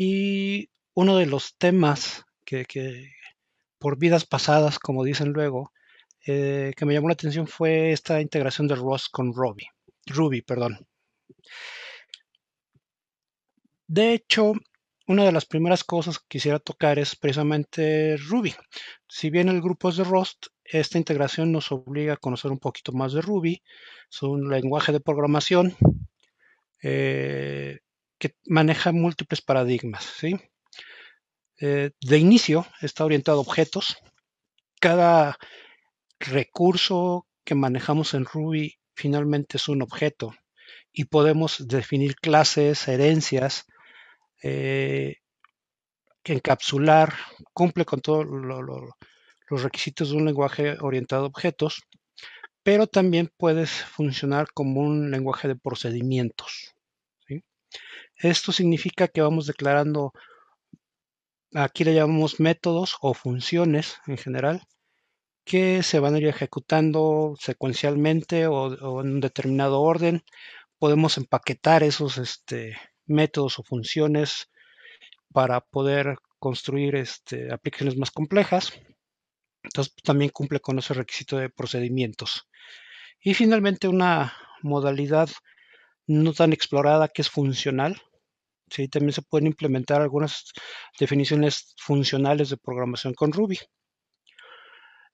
Y uno de los temas que, por vidas pasadas, como dicen luego, eh, que me llamó la atención fue esta integración de Rust con Ruby. Ruby, perdón. De hecho, una de las primeras cosas que quisiera tocar es precisamente Ruby. Si bien el grupo es de Rust, esta integración nos obliga a conocer un poquito más de Ruby. Es un lenguaje de programación eh, que maneja múltiples paradigmas. ¿sí? Eh, de inicio está orientado a objetos. Cada recurso que manejamos en Ruby finalmente es un objeto y podemos definir clases, herencias, eh, encapsular, cumple con todos los requisitos de un lenguaje orientado a objetos, pero también puedes funcionar como un lenguaje de procedimientos. ¿sí? Esto significa que vamos declarando, aquí le llamamos métodos o funciones en general, que se van a ir ejecutando secuencialmente o, en un determinado orden. Podemos empaquetar esos este, métodos o funciones para poder construir este, aplicaciones más complejas. Entonces también cumple con ese requisito de procedimientos. Y finalmente una modalidad no tan explorada que es funcional, también se pueden implementar algunas definiciones funcionales de programación con Ruby.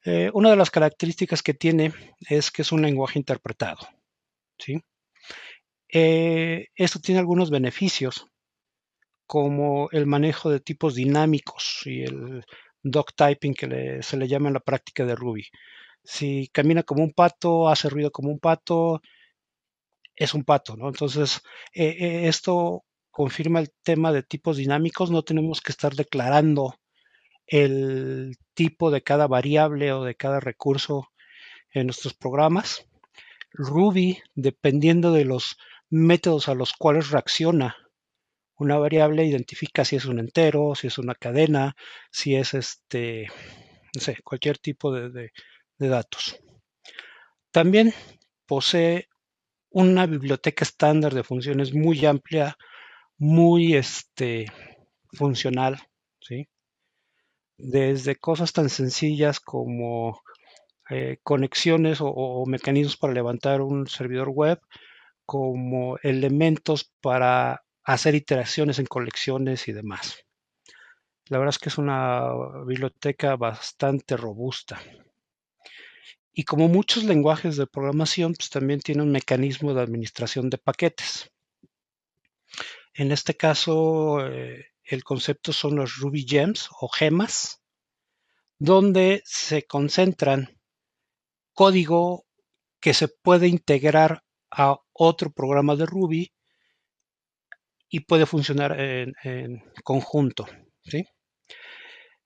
Eh, una de las características que tiene es que es un lenguaje interpretado. ¿sí? Eh, esto tiene algunos beneficios, como el manejo de tipos dinámicos y el doc typing que se le llama en la práctica de Ruby. Si camina como un pato, hace ruido como un pato, es un pato, ¿no? Entonces, eh, esto confirma el tema de tipos dinámicos, no tenemos que estar declarando el tipo de cada variable o de cada recurso en nuestros programas. Ruby, dependiendo de los métodos a los cuales reacciona una variable, identifica si es un entero, si es una cadena, si es este, no sé, cualquier tipo de, de datos. También posee una biblioteca estándar de funciones muy amplia muy este, funcional, ¿sí? Desde cosas tan sencillas como eh, conexiones o, o, mecanismos para levantar un servidor web, como elementos para hacer iteraciones en colecciones y demás. La verdad es que es una biblioteca bastante robusta. Y como muchos lenguajes de programación, pues también tiene un mecanismo de administración de paquetes. En este caso, eh, el concepto son los Ruby Gems o gemas, donde se concentran código que se puede integrar a otro programa de Ruby y puede funcionar en, conjunto.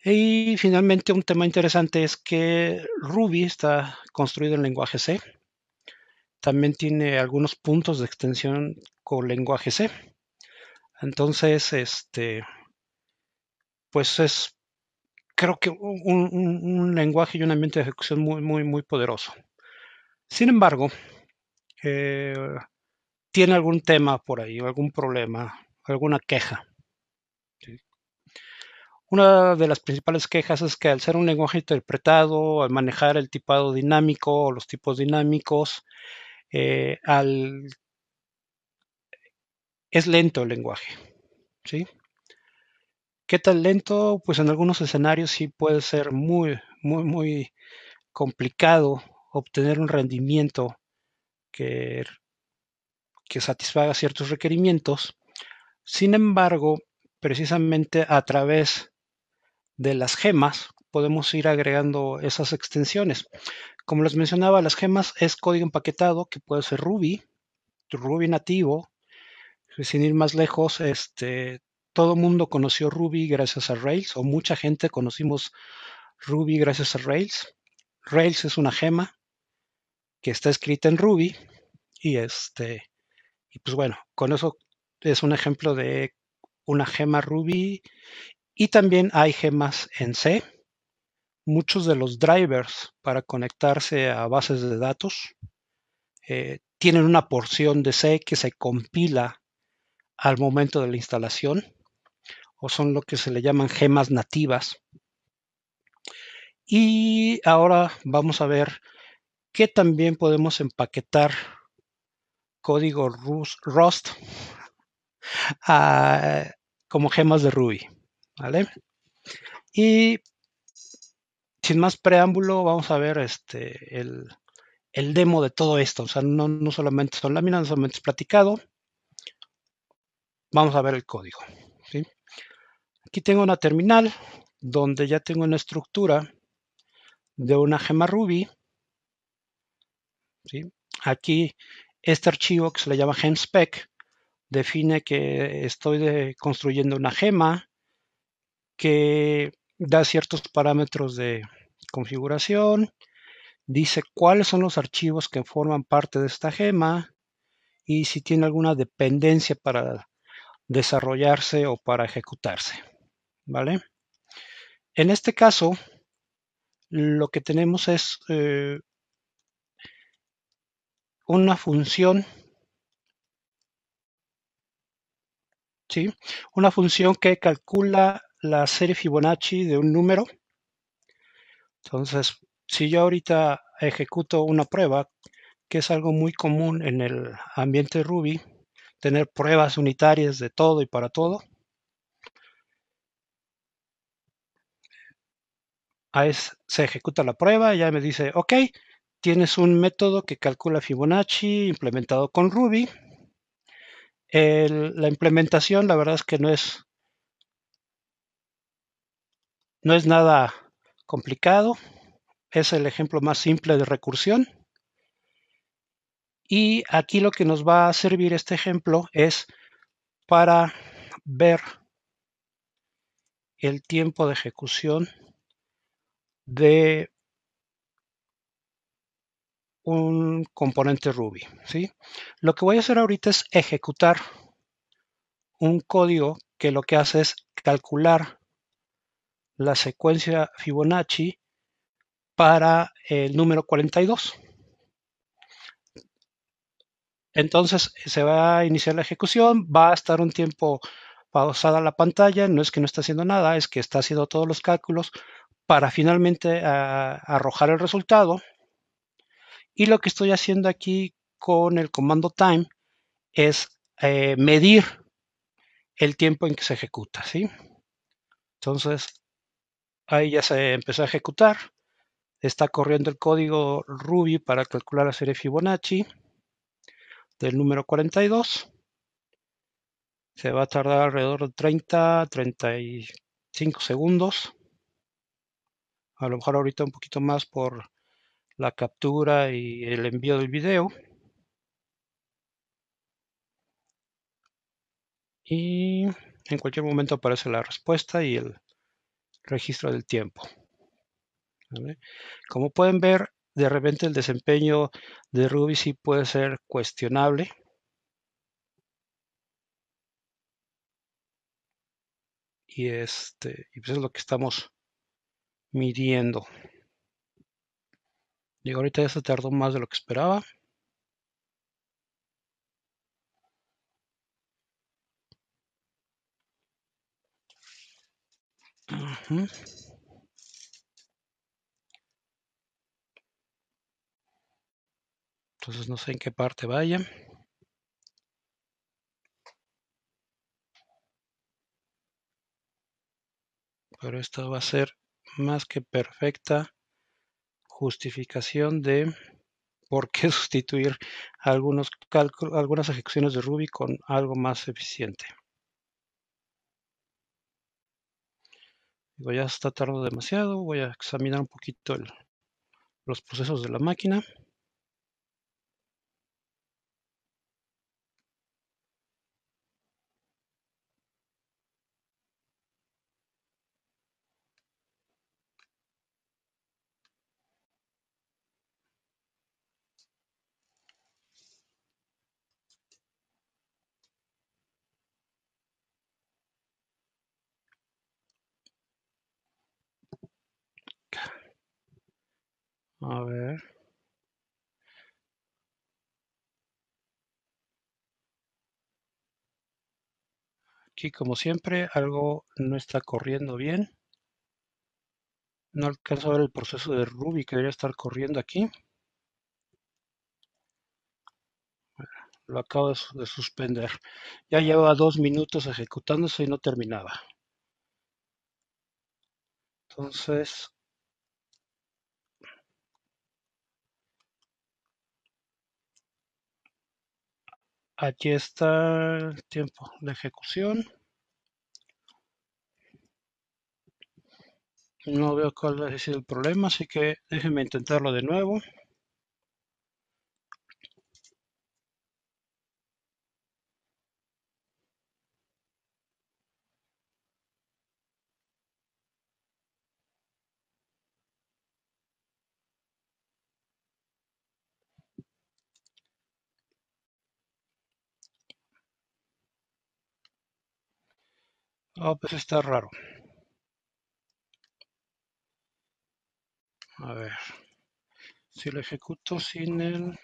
Y finalmente un tema interesante es que Ruby está construido en lenguaje C. También tiene algunos puntos de extensión con lenguaje C. Entonces, este, pues es, creo que un, lenguaje y un ambiente de ejecución muy, muy, muy poderoso. Sin embargo, eh, tiene algún tema por ahí, algún problema, alguna queja. Una de las principales quejas es que al ser un lenguaje interpretado, al manejar el tipado dinámico o los tipos dinámicos, eh, al es lento el lenguaje. ¿sí? ¿Qué tan lento? Pues en algunos escenarios sí puede ser muy, muy, muy complicado obtener un rendimiento que, que satisfaga ciertos requerimientos. Sin embargo, precisamente a través de las gemas podemos ir agregando esas extensiones. Como les mencionaba, las gemas es código empaquetado que puede ser Ruby, Ruby nativo, sin ir más lejos, este, todo mundo conoció Ruby gracias a Rails, o mucha gente conocimos Ruby gracias a Rails. Rails es una gema que está escrita en Ruby y este, y pues bueno, con eso es un ejemplo de una gema Ruby y también hay gemas en C. Muchos de los drivers para conectarse a bases de datos eh, tienen una porción de C que se compila al momento de la instalación o son lo que se le llaman gemas nativas. Y ahora vamos a ver que también podemos empaquetar código Rust como gemas de Ruby. ¿vale? Y sin más preámbulo, vamos a ver este, el, demo de todo esto. O sea, no, no solamente son láminas, no solamente es platicado. Vamos a ver el código. Aquí tengo una terminal donde ya tengo una estructura de una gema Ruby. Aquí este archivo que se le llama gemspec define que estoy construyendo una gema que da ciertos parámetros de configuración, dice cuáles son los archivos que forman parte de esta gema y si tiene alguna dependencia para desarrollarse o para ejecutarse. ¿Vale? En este caso, lo que tenemos es eh, una función, ¿sí? Una función que calcula la serie Fibonacci de un número. Entonces, si yo ahorita ejecuto una prueba, que es algo muy común en el ambiente Ruby, tener pruebas unitarias de todo y para todo. se ejecuta la prueba, ya me dice, ok, tienes un método que calcula Fibonacci implementado con Ruby. la implementación, la verdad es que no es, no es nada complicado. Es el ejemplo más simple de recursión. Y aquí lo que nos va a servir este ejemplo es para ver el tiempo de ejecución de un componente Ruby. ¿sí? Lo que voy a hacer ahorita es ejecutar un código que lo que hace es calcular la secuencia Fibonacci para el número 42. Entonces se va a iniciar la ejecución, va a estar un tiempo pausada la pantalla, no es que no está haciendo nada, es que está haciendo todos los cálculos para finalmente ah, arrojar el resultado. Y lo que estoy haciendo aquí con el comando time es eh, medir el tiempo en que se ejecuta, ¿sí? Entonces, ahí ya se empezó a ejecutar. Está corriendo el código Ruby para calcular la serie Fibonacci del número 42. Se va a tardar alrededor de 30, 35 segundos. A lo mejor ahorita un poquito más por la captura y el envío del video. Y en cualquier momento aparece la respuesta y el registro del tiempo. Como pueden ver, de repente el desempeño de Ruby sí puede ser cuestionable. Y este, y pues es lo que estamos midiendo. Y ahorita ya se tardó más de lo que esperaba. entonces no sé en qué parte vaya. Pero esta va a ser más que perfecta justificación de por qué sustituir algunos cálculos, algunas ejecuciones de Ruby con algo más eficiente. ya está tardando demasiado, voy a examinar un poquito los procesos de la máquina. Aquí, como siempre, algo no está corriendo bien. No alcanzo a ver el proceso de Ruby que debería estar corriendo aquí. Lo acabo de suspender. Ya lleva dos minutos ejecutándose y no terminaba. Entonces, Aquí está el tiempo de ejecución. No veo cuál es el problema, así que déjenme intentarlo de nuevo. Ah, pues está raro. A ver. Si lo ejecuto sin el...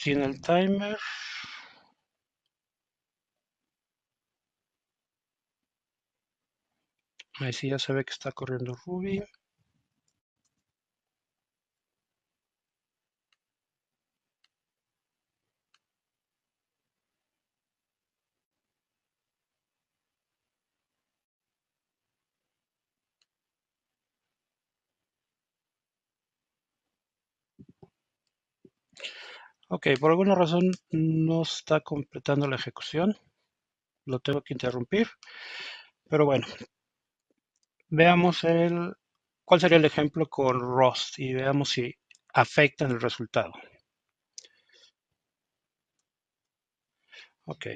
Sin el timer. Ahí sí ya se ve que está corriendo Ruby. Ok, por alguna razón no está completando la ejecución. Lo tengo que interrumpir. Pero bueno, veamos el, cuál sería el ejemplo con Rust y veamos si afectan el resultado. Ok.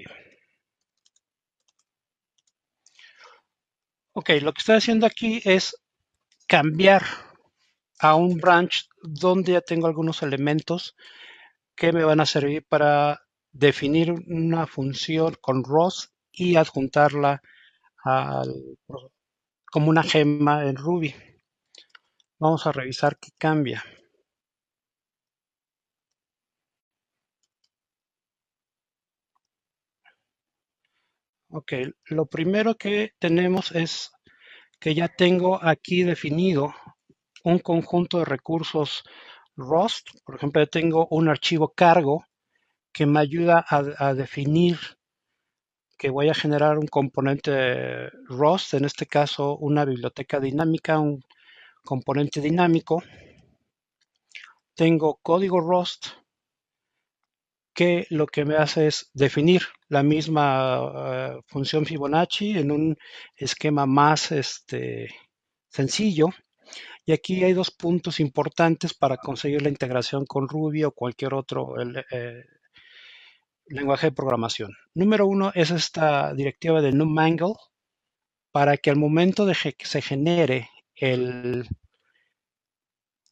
Ok, lo que estoy haciendo aquí es cambiar a un branch donde ya tengo algunos elementos que me van a servir para definir una función con ROS y adjuntarla como una gema en Ruby. Vamos a revisar qué cambia. Ok, lo primero que tenemos es que ya tengo aquí definido un conjunto de recursos Rust, por ejemplo, tengo un archivo cargo que me ayuda a, definir que voy a generar un componente Rust, en este caso una biblioteca dinámica, un componente dinámico. Tengo código Rust que lo que me hace es definir la misma eh, función Fibonacci en un esquema más este, sencillo y aquí hay dos puntos importantes para conseguir la integración con Ruby o cualquier otro eh, lenguaje de programación. Número uno es esta directiva de numangle para que al momento de que se genere el,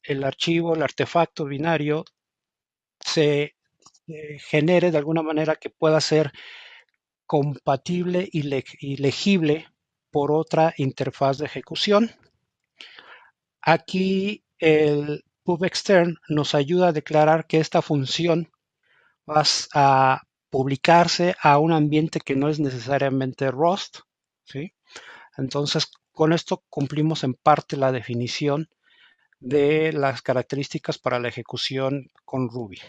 el archivo, el artefacto binario, se eh, genere de alguna manera que pueda ser compatible y legible por otra interfaz de ejecución Aquí el pub extern nos ayuda a declarar que esta función va a publicarse a un ambiente que no es necesariamente Rust. Entonces, con esto cumplimos en parte la definición de las características para la ejecución con Ruby.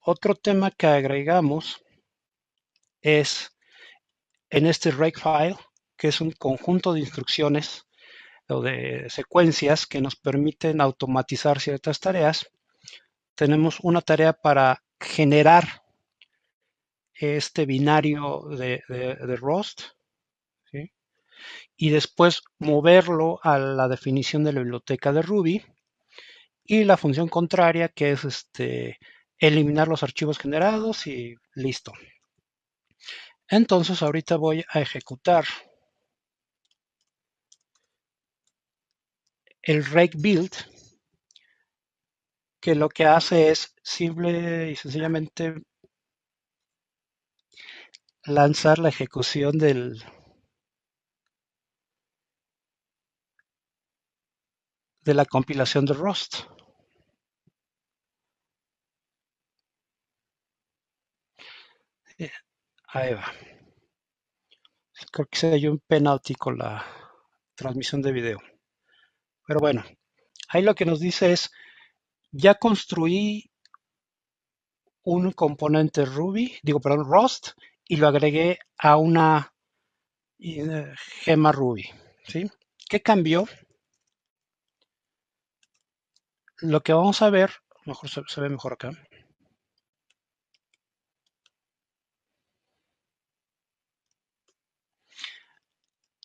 Otro tema que agregamos es en este rake file, que es un conjunto de instrucciones o de secuencias que nos permiten automatizar ciertas tareas, tenemos una tarea para generar este binario de, de, Rust y después moverlo a la definición de la biblioteca de Ruby y la función contraria que es este, eliminar los archivos generados y listo. Entonces ahorita voy a ejecutar el rake build, que lo que hace es simple y sencillamente lanzar la ejecución del, de la compilación de Rust. Eh, ahí va. Creo que se dio un penalti con la transmisión de video. Pero bueno, ahí lo que nos dice es, ya construí un componente Ruby, digo, perdón, Rust, y lo agregué a una eh, gema Ruby. ¿sí? ¿Qué cambió? Lo que vamos a ver, mejor se, se ve mejor acá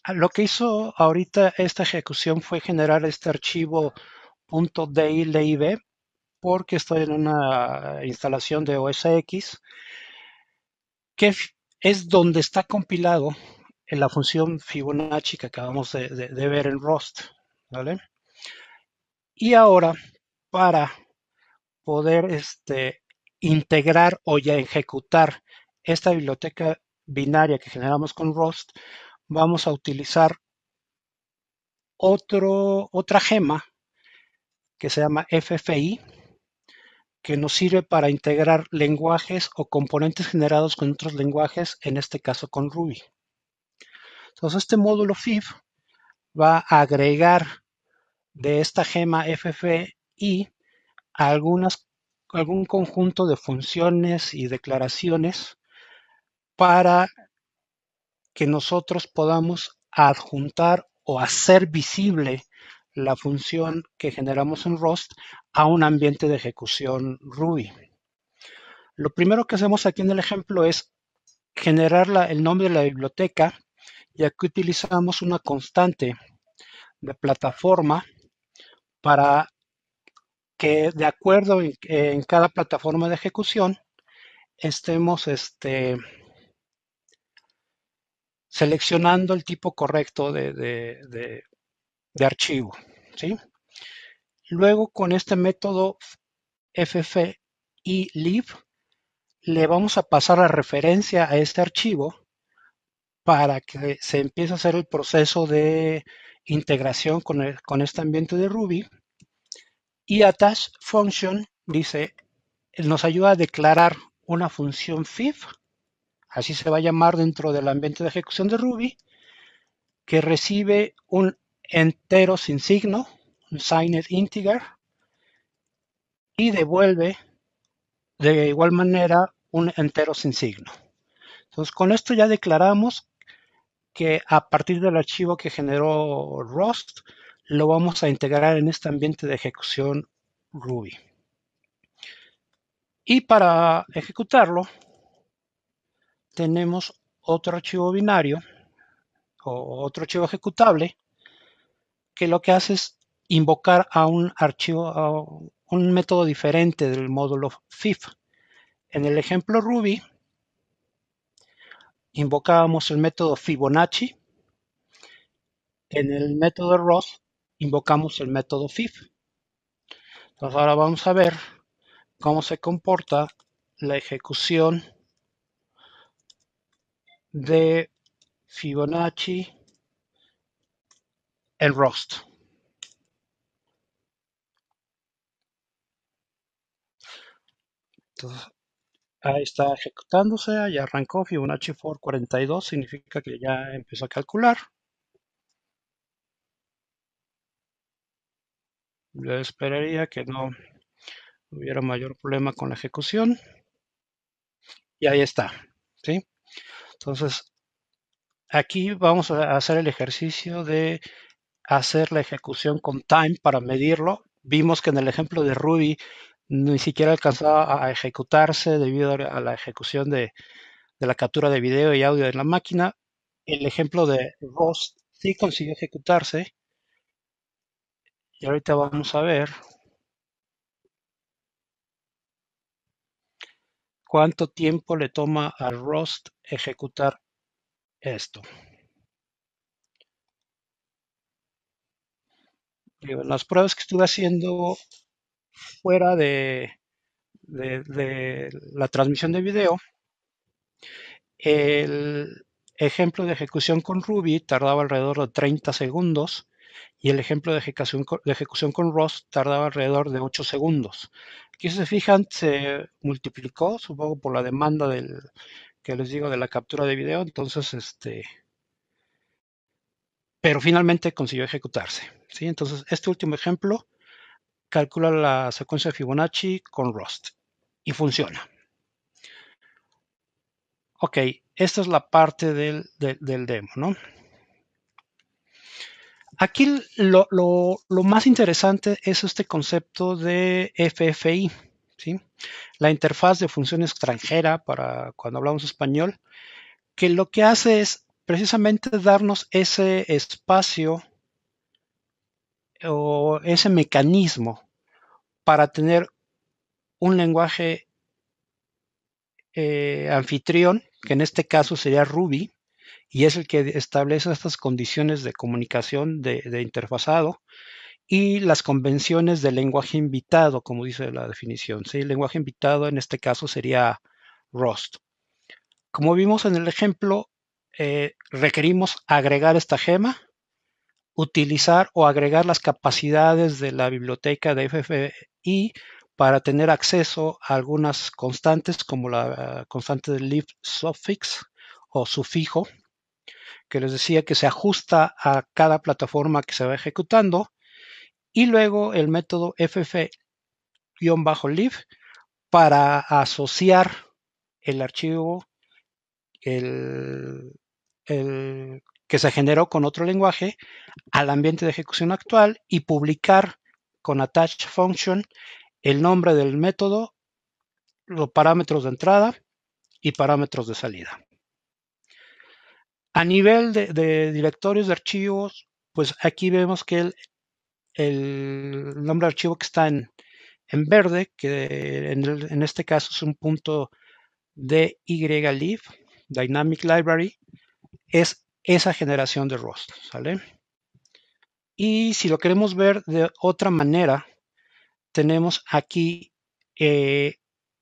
Ah, lo que hizo ahorita esta ejecución fue generar este archivo .dlib porque estoy en una instalación de OSX que es donde está compilado en la función Fibonacci que acabamos de, ver en Rust. Y ahora, para poder este, integrar o ya ejecutar esta biblioteca binaria que generamos con Rust, vamos a utilizar otro, otra gema que se llama FFI, que nos sirve para integrar lenguajes o componentes generados con otros lenguajes, en este caso con Ruby. Entonces este módulo FIF va a agregar de esta gema FFI algunas, algún conjunto de funciones y declaraciones para que nosotros podamos adjuntar o hacer visible la función que generamos en Rust a un ambiente de ejecución Ruby. Lo primero que hacemos aquí en el ejemplo es generar el nombre de la biblioteca y aquí utilizamos una constante de plataforma para que de acuerdo en, en cada plataforma de ejecución estemos este, seleccionando el tipo correcto de, archivo. Luego con este método lib le vamos a pasar la referencia a este archivo para que se empiece a hacer el proceso de integración con, con este ambiente de Ruby. Y attach function dice, nos ayuda a declarar una función FIF así se va a llamar dentro del ambiente de ejecución de Ruby, que recibe un entero sin signo, un signed integer, y devuelve de igual manera un entero sin signo. Entonces con esto ya declaramos que a partir del archivo que generó Rust, lo vamos a integrar en este ambiente de ejecución Ruby. Y para ejecutarlo, tenemos otro archivo binario o otro archivo ejecutable que lo que hace es invocar a un archivo, a un método diferente del módulo FIF. En el ejemplo Ruby, invocamos el método Fibonacci. En el método ROS invocamos el método FIF. Entonces ahora vamos a ver cómo se comporta la ejecución de Fibonacci el Rust. ahí está ejecutándose, ya arrancó Fibonacci for 42, significa que ya empezó a calcular. Yo esperaría que no hubiera mayor problema con la ejecución. Y ahí está, ¿sí? Entonces, aquí vamos a hacer el ejercicio de hacer la ejecución con time para medirlo. Vimos que en el ejemplo de Ruby ni siquiera alcanzaba a ejecutarse debido a la ejecución de, la captura de video y audio en la máquina. El ejemplo de Rust sí consiguió ejecutarse. Y ahorita vamos a ver cuánto tiempo le toma a Rust ejecutar esto. las pruebas que estuve haciendo fuera de, la transmisión de video, el ejemplo de ejecución con Ruby tardaba alrededor de 30 segundos y el ejemplo de de ejecución con Rust tardaba alrededor de 8 segundos. Aquí si se fijan se multiplicó, supongo por la demanda del que les digo de la captura de video, entonces este pero finalmente consiguió ejecutarse. ¿sí? Entonces, este último ejemplo calcula la secuencia de Fibonacci con Rust y funciona. Ok, esta es la parte del, del demo, ¿no? Aquí lo, más interesante es este concepto de FFI, ¿sí? la interfaz de función extranjera para cuando hablamos español, que lo que hace es precisamente darnos ese espacio o ese mecanismo para tener un lenguaje eh, anfitrión, que en este caso sería Ruby, y es el que establece estas condiciones de comunicación de, interfazado y las convenciones de lenguaje invitado, como dice la definición. El lenguaje invitado en este caso sería Rust. Como vimos en el ejemplo, eh, requerimos agregar esta gema, utilizar o agregar las capacidades de la biblioteca de FFI para tener acceso a algunas constantes como la eh, constante de lift suffix o sufijo, que les decía que se ajusta a cada plataforma que se va ejecutando. Y luego el método ff-lib para asociar el archivo que se generó con otro lenguaje al ambiente de ejecución actual y publicar con attach function el nombre del método, los parámetros de entrada y parámetros de salida. A nivel de, directorios de archivos, pues aquí vemos que el, nombre de archivo que está en, verde, que en, este caso es un punto DYLib, Dynamic Library, es esa generación de ROS, ¿sale? Y si lo queremos ver de otra manera, tenemos aquí eh,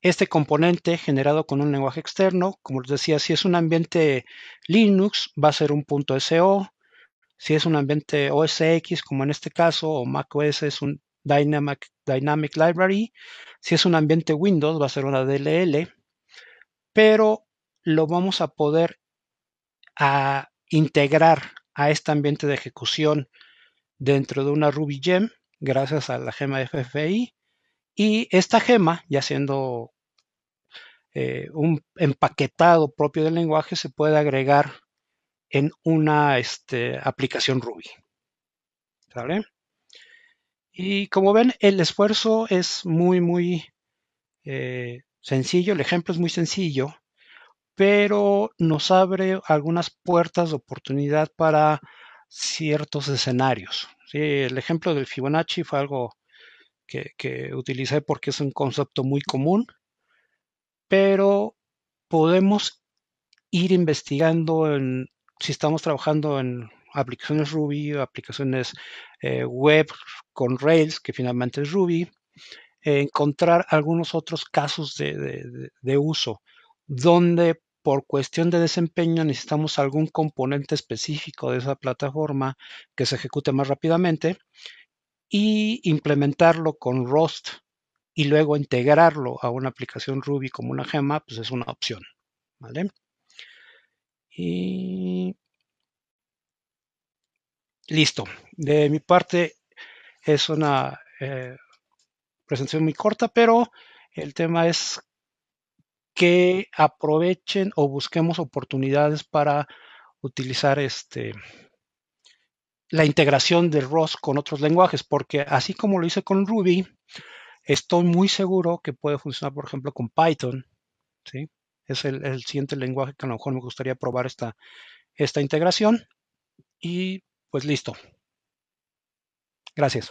este componente generado con un lenguaje externo, como les decía, si es un ambiente Linux, va a ser un .so. Si es un ambiente OSX, como en este caso, o macOS es un Dynamic, Library. Si es un ambiente Windows, va a ser una DLL. Pero lo vamos a poder integrar a este ambiente de ejecución dentro de una Ruby Gem, gracias a la gema FFI. Y esta gema, ya siendo eh, un empaquetado propio del lenguaje se puede agregar en una este, aplicación Ruby. ¿Sale? Y como ven, el esfuerzo es muy, muy eh, sencillo, el ejemplo es muy sencillo, pero nos abre algunas puertas de oportunidad para ciertos escenarios. El ejemplo del Fibonacci fue algo que, que utilicé porque es un concepto muy común pero podemos ir investigando en, si estamos trabajando en aplicaciones Ruby, aplicaciones eh, web con Rails, que finalmente es Ruby, encontrar algunos otros casos de, de, uso, donde por cuestión de desempeño necesitamos algún componente específico de esa plataforma que se ejecute más rápidamente y implementarlo con Rust y luego integrarlo a una aplicación Ruby como una gema, pues es una opción. ¿Vale? Y listo. De mi parte es una eh, presentación muy corta, pero el tema es que aprovechen o busquemos oportunidades para utilizar este la integración de ROS con otros lenguajes, porque así como lo hice con Ruby, Estoy muy seguro que puede funcionar, por ejemplo, con Python. ¿sí? Es el, siguiente lenguaje que a lo mejor me gustaría probar esta, esta integración. Y pues listo. Gracias.